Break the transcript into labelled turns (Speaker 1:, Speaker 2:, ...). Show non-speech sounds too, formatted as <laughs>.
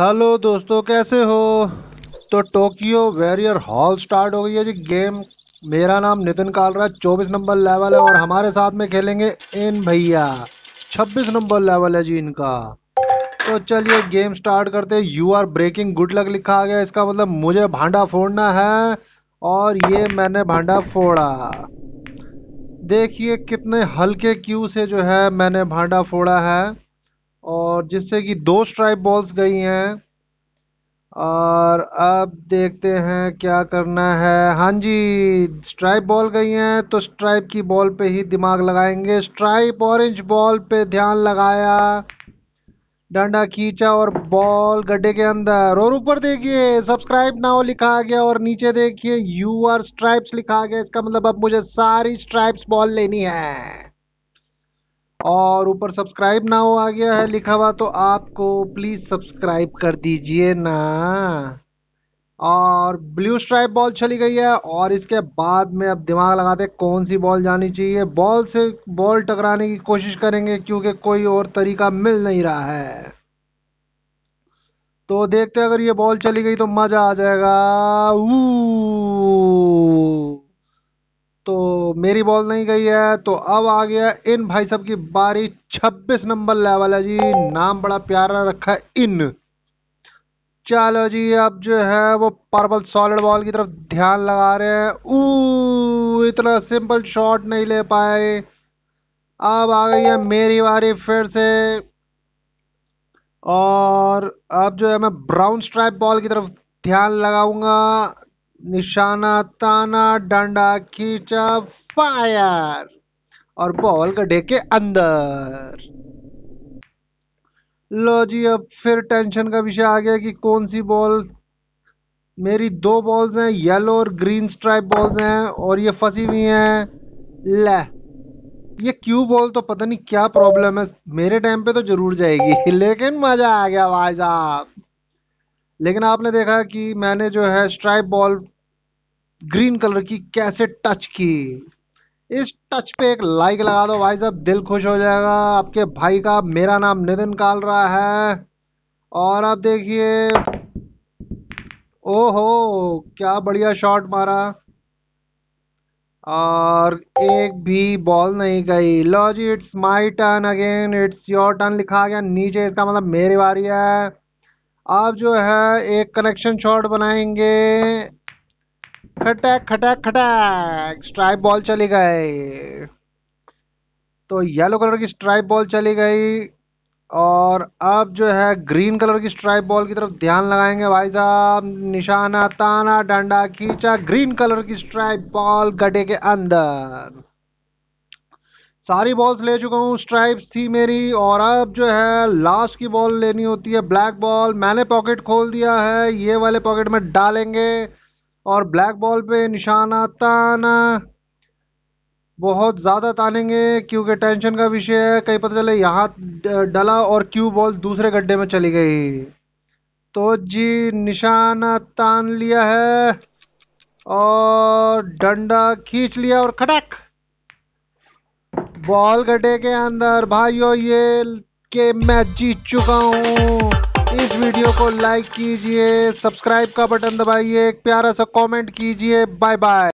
Speaker 1: hello दोस्तों कैसे हो तो टोक्यो वेरियर हॉल स्टार्ट हो गई है जी गेम मेरा नाम नितिन कालरा चौबीस नंबर लेवल है और हमारे साथ में खेलेंगे एन भैया छब्बीस नंबर लेवल है जी इनका तो चलिए गेम स्टार्ट करते हैं you are breaking good luck लिखा आ गया इसका मतलब मुझे भांडा फोड़ना है और ये मैंने भांडा फोड़ा देखिए कितने हल्के क्यू से जो है मैंने भांडा फोड़ा है और जिससे कि दो स्ट्राइप बॉल्स गई हैं और अब देखते हैं क्या करना है हाँ जी स्ट्राइप बॉल गई हैं तो स्ट्राइप की बॉल पे ही दिमाग लगाएंगे स्ट्राइप ऑरेंज बॉल पे ध्यान लगाया डंडा खींचा और बॉल गड्ढे के अंदर और ऊपर देखिए सब्सक्राइब नाउ लिखा आ गया और नीचे देखिए यू आर स्ट्राइप्स लिखा आ गया इसका मतलब अब मुझे सारी स्ट्राइप्स बॉल लेनी है और ऊपर सब्सक्राइब ना हो आ गया है लिखा हुआ तो आपको प्लीज़ सब्सक्राइब कर दीजिए ना और ब्लू स्ट्राइप बॉल चली गई है और इसके बाद में अब दिमाग लगाते कौन सी बॉल जानी चाहिए बॉल से बॉल टकराने की कोशिश करेंगे क्योंकि कोई और तरीका मिल नहीं रहा है तो देखते अगर ये बॉल चली गई तो मज़ा आ जाएगा ऊ मेरी बॉल नहीं गई है तो अब आ गया इन भाई साहब की बारी 26 नंबर लेवल है जी नाम बड़ा प्यारा रखा है इन चलो जी अब जो है वो पर्पल सॉलिड बॉल की तरफ ध्यान लगा रहे हैं ऊ इतना सिंपल शॉट नहीं ले पाए अब आ गई है मेरी बारी फिर से और अब जो है मैं ब्राउन स्ट्राइप बॉल की तरफ ध्यान लगाऊंगा निशाना ताना डंडा खींचा फायर और बॉल गड्ढे के अंदर लो जी अब फिर टेंशन का विषय आ गया कि कौन सी बॉल मेरी दो बॉल्स हैं येलो और ग्रीन स्ट्राइप बॉल्स हैं और ये फंसी हुई हैं ले ये क्यू बॉल तो पता नहीं क्या प्रॉब्लम है मेरे टाइम पे तो जरूर जाएगी <laughs> लेकिन मजा आ गया भाई साहब लेकिन आपने देखा कि मैंने जो है स्ट्राइप बॉल ग्रीन कलर की कैसे टच की इस टच पे एक लाइक लगा दो भाई साहब दिल खुश हो जाएगा आपके भाई का मेरा नाम नितिन काल रहा है और आप देखिए ओहो क्या बढ़िया शॉट मारा और एक भी बॉल नहीं गई लो जी it's my turn again it's your turn लिखा गया नीचे इसका मतलब मेरी बारी है आप जो है एक कनेक्शन शॉट बनाएंगे खटैक खटैक खटैक स्ट्राइप बॉल चली गई तो येलो कलर की स्ट्राइप बॉल चली गई और अब जो है ग्रीन कलर की स्ट्राइप बॉल की तरफ ध्यान लगाएंगे भाई साहब निशाना ताना डंडा खींचा ग्रीन कलर की स्ट्राइप बॉल गड्ढे के अंदर सारी बॉल्स ले चुका हूँ स्ट्राइप्स थी मेरी और अब जो है लास्ट की बॉल लेनी होती है ब्लैक बॉल मैंने पॉकेट खोल दिया है ये वाले पॉकेट में डालेंगे और ब्लैक बॉल पे निशाना ताना बहुत ज़्यादा तानेंगे क्योंकि टेंशन का विषय है कहीं पता चले यहाँ डला और क्यू बॉल दूसरे गड्ढे में चली गई तो जी निशाना तान लिया है और डंडा खींच लिया और खटक बॉल गड्ढे के अंदर भाइयों ये के मैं जीत चुका हूँ इस वीडियो को लाइक कीजिए सब्सक्राइब का बटन दबाइए एक प्यारा सा कमेंट कीजिए बाय बाय